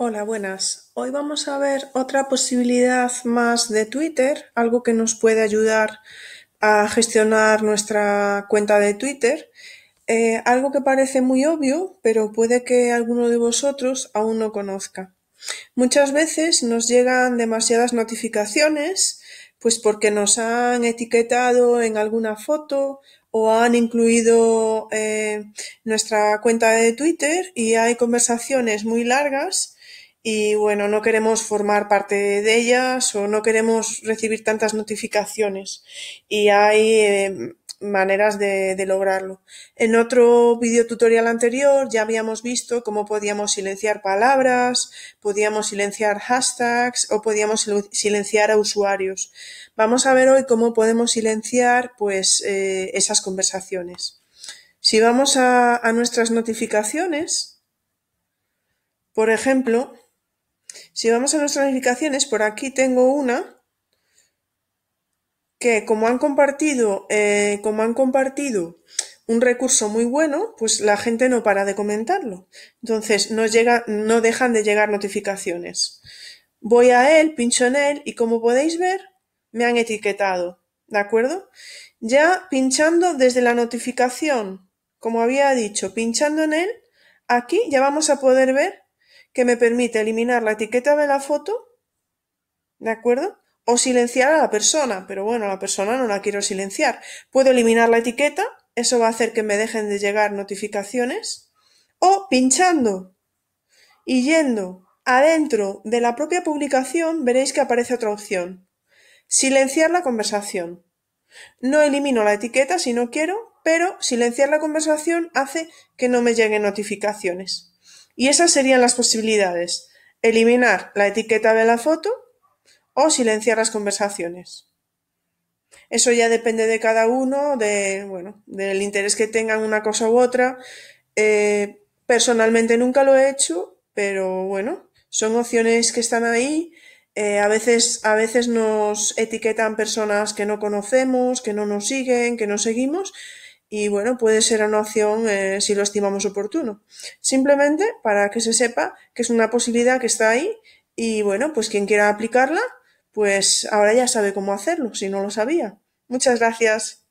Hola, buenas. Hoy vamos a ver otra posibilidad más de Twitter, algo que nos puede ayudar a gestionar nuestra cuenta de Twitter. Eh, algo que parece muy obvio, pero puede que alguno de vosotros aún no conozca. Muchas veces nos llegan demasiadas notificaciones, pues porque nos han etiquetado en alguna foto o han incluido eh, nuestra cuenta de Twitter y hay conversaciones muy largas y bueno, no queremos formar parte de ellas o no queremos recibir tantas notificaciones. Y hay eh, maneras de, de lograrlo. En otro video tutorial anterior ya habíamos visto cómo podíamos silenciar palabras, podíamos silenciar hashtags o podíamos silenciar a usuarios. Vamos a ver hoy cómo podemos silenciar pues, eh, esas conversaciones. Si vamos a, a nuestras notificaciones, por ejemplo, si vamos a nuestras notificaciones, por aquí tengo una que como han compartido, eh, como han compartido un recurso muy bueno, pues la gente no para de comentarlo. Entonces no llega, no dejan de llegar notificaciones. Voy a él, pincho en él y como podéis ver, me han etiquetado. ¿De acuerdo? Ya pinchando desde la notificación, como había dicho, pinchando en él, aquí ya vamos a poder ver que me permite eliminar la etiqueta de la foto. ¿De acuerdo? o silenciar a la persona, pero bueno, la persona no la quiero silenciar. Puedo eliminar la etiqueta, eso va a hacer que me dejen de llegar notificaciones, o pinchando y yendo adentro de la propia publicación veréis que aparece otra opción. Silenciar la conversación. No elimino la etiqueta si no quiero, pero silenciar la conversación hace que no me lleguen notificaciones. Y esas serían las posibilidades. Eliminar la etiqueta de la foto o silenciar las conversaciones. Eso ya depende de cada uno, de, bueno, del interés que tengan una cosa u otra. Eh, personalmente nunca lo he hecho, pero bueno, son opciones que están ahí. Eh, a, veces, a veces nos etiquetan personas que no conocemos, que no nos siguen, que no seguimos. Y bueno, puede ser una opción eh, si lo estimamos oportuno. Simplemente para que se sepa que es una posibilidad que está ahí y bueno, pues quien quiera aplicarla, pues ahora ya sabe cómo hacerlo, si no lo sabía. Muchas gracias.